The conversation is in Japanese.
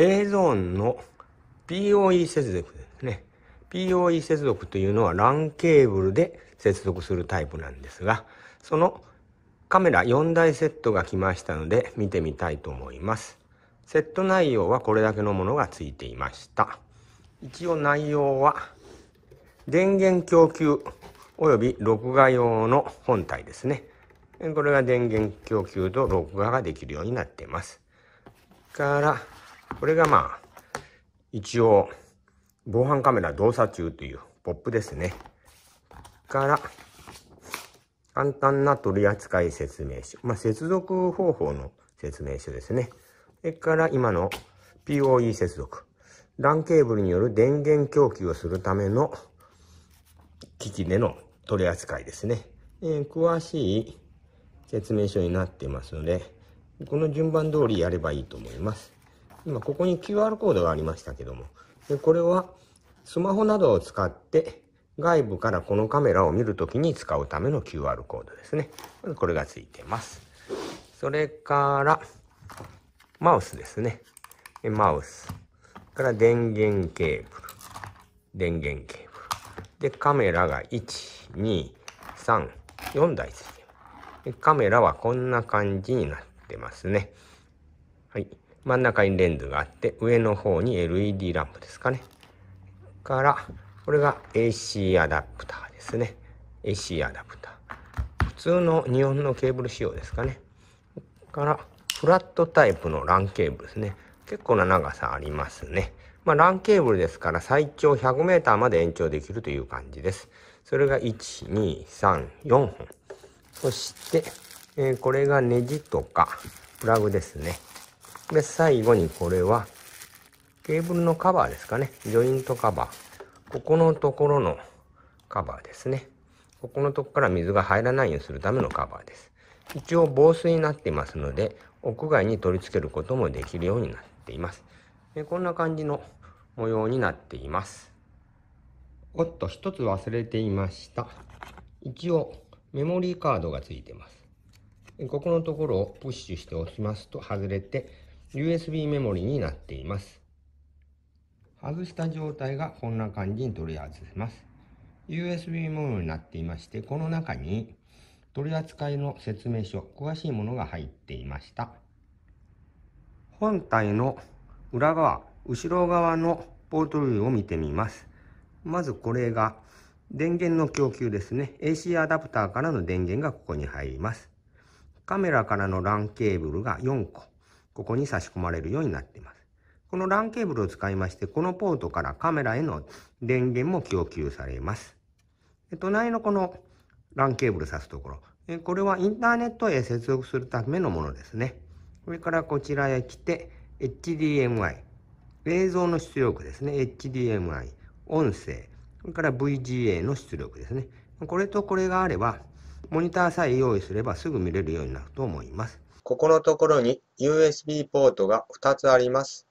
A ゾーンの POE 接続ですね。POE 接続というのは LAN ケーブルで接続するタイプなんですが、そのカメラ4台セットが来ましたので見てみたいと思います。セット内容はこれだけのものがついていました。一応内容は電源供給及び録画用の本体ですね。これが電源供給と録画ができるようになっています。からこれがまあ、一応、防犯カメラ動作中というポップですね。から、簡単な取扱説明書。まあ、接続方法の説明書ですね。それから今の POE 接続。LAN ケーブルによる電源供給をするための機器での取り扱いですね。えー、詳しい説明書になってますので、この順番通りやればいいと思います。今ここに QR コードがありましたけども、でこれはスマホなどを使って外部からこのカメラを見るときに使うための QR コードですね。これがついてます。それから、マウスですね。マウス。から電源ケーブル。電源ケーブル。で、カメラが1、2、3、4台ついてます。カメラはこんな感じになってますね。はい。真ん中にレンズがあって、上の方に LED ランプですかね。から、これが AC アダプターですね。AC アダプター。普通の日本のケーブル仕様ですかね。から、フラットタイプの LAN ケーブルですね。結構な長さありますね。まあ、LAN ケーブルですから最長 100m まで延長できるという感じです。それが1、2、3、4本。そして、えー、これがネジとかプラグですね。で、最後にこれは、ケーブルのカバーですかね。ジョイントカバー。ここのところのカバーですね。ここのとこから水が入らないようにするためのカバーです。一応防水になっていますので、屋外に取り付けることもできるようになっています。でこんな感じの模様になっています。おっと、一つ忘れていました。一応、メモリーカードがついてます。ここのところをプッシュしておきますと外れて、USB メモリになっています。外した状態がこんな感じに取り外せます。USB メモリになっていまして、この中に取り扱いの説明書、詳しいものが入っていました。本体の裏側、後ろ側のポート類を見てみます。まずこれが電源の供給ですね。AC アダプターからの電源がここに入ります。カメラからの LAN ケーブルが4個。ここに差し込まれるようになっています。この LAN ケーブルを使いまして、このポートからカメラへの電源も供給されます。隣のこの LAN ケーブル挿すところ、これはインターネットへ接続するためのものですね。それからこちらへ来て、HDMI、映像の出力ですね。HDMI、音声、それから VGA の出力ですね。これとこれがあれば、モニターさえ用意すればすぐ見れるようになると思います。ここのところに USB ポートが2つあります。